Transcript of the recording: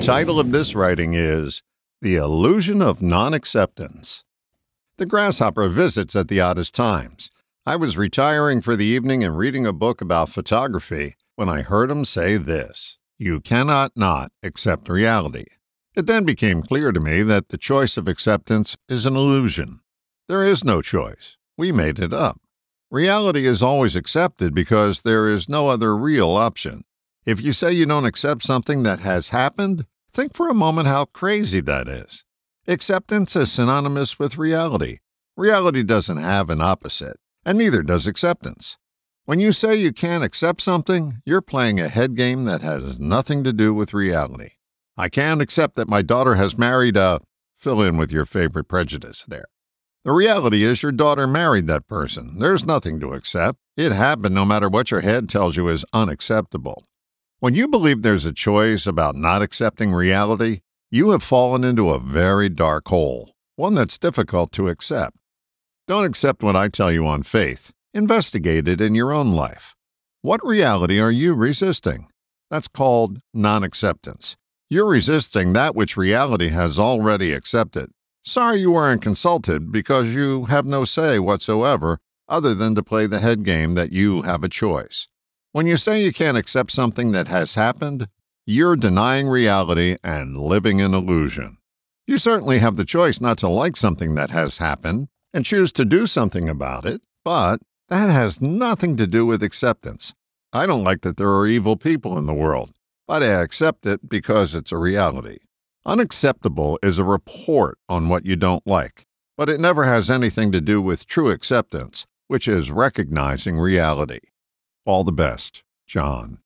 title of this writing is The Illusion of Non Acceptance. The grasshopper visits at the oddest times. I was retiring for the evening and reading a book about photography when I heard him say this You cannot not accept reality. It then became clear to me that the choice of acceptance is an illusion. There is no choice. We made it up. Reality is always accepted because there is no other real option. If you say you don't accept something that has happened, think for a moment how crazy that is. Acceptance is synonymous with reality. Reality doesn't have an opposite, and neither does acceptance. When you say you can't accept something, you're playing a head game that has nothing to do with reality. I can't accept that my daughter has married a. Fill in with your favorite prejudice there. The reality is your daughter married that person. There's nothing to accept. It happened no matter what your head tells you is unacceptable. When you believe there's a choice about not accepting reality, you have fallen into a very dark hole, one that's difficult to accept. Don't accept what I tell you on faith. Investigate it in your own life. What reality are you resisting? That's called non acceptance. You're resisting that which reality has already accepted. Sorry you weren't consulted because you have no say whatsoever other than to play the head game that you have a choice. When you say you can't accept something that has happened, you're denying reality and living in illusion. You certainly have the choice not to like something that has happened and choose to do something about it, but that has nothing to do with acceptance. I don't like that there are evil people in the world, but I accept it because it's a reality. Unacceptable is a report on what you don't like, but it never has anything to do with true acceptance, which is recognizing reality. All the best, John.